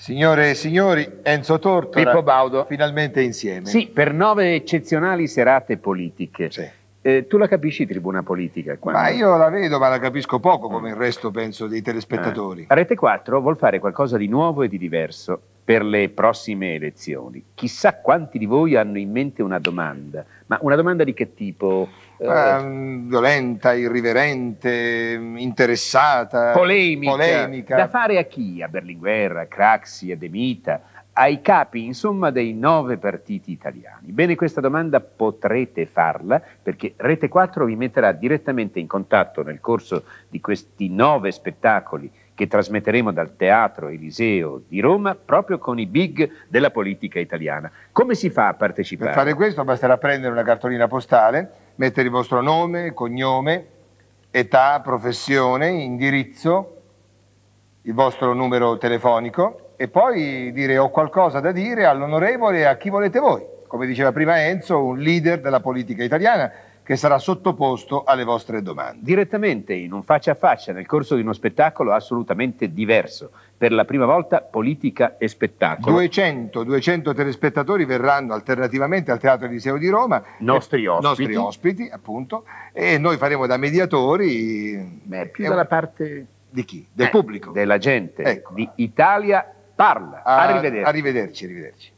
Signore e signori, Enzo Tortora, Pippo Baudo, finalmente insieme. Sì, per nove eccezionali serate politiche. Sì. Eh, tu la capisci tribuna politica? Quando... Ma io la vedo, ma la capisco poco, come il resto penso dei telespettatori. Ah. Rete 4 vuol fare qualcosa di nuovo e di diverso per le prossime elezioni. Chissà quanti di voi hanno in mente una domanda, ma una domanda di che tipo? eh, ehm, violenta, irriverente, interessata, polemica, polemica, Da fare a chi? A Berlinguer, a Craxi, a De Mita, ai capi, insomma, dei nove partiti italiani. Bene, questa domanda potrete farla perché Rete 4 vi metterà direttamente in contatto nel corso di questi nove spettacoli che trasmetteremo dal Teatro Eliseo di Roma proprio con i big della politica italiana. Come si fa a partecipare? Per fare questo basterà prendere una cartolina postale mettere il vostro nome, cognome, età, professione, indirizzo, il vostro numero telefonico e poi dire ho qualcosa da dire all'onorevole e a chi volete voi. Come diceva prima Enzo, un leader della politica italiana che sarà sottoposto alle vostre domande. Direttamente in un faccia a faccia nel corso di uno spettacolo assolutamente diverso, per la prima volta politica e spettacolo. 200, 200 telespettatori verranno alternativamente al Teatro Eliseo di Roma, nostri eh, ospiti, nostri ospiti appunto, e noi faremo da mediatori. Beh, eh, più dalla parte di chi? Del eh, pubblico. Della gente, ecco. di Italia parla. A- ah, arrivederci. Arrivederci, arrivederci.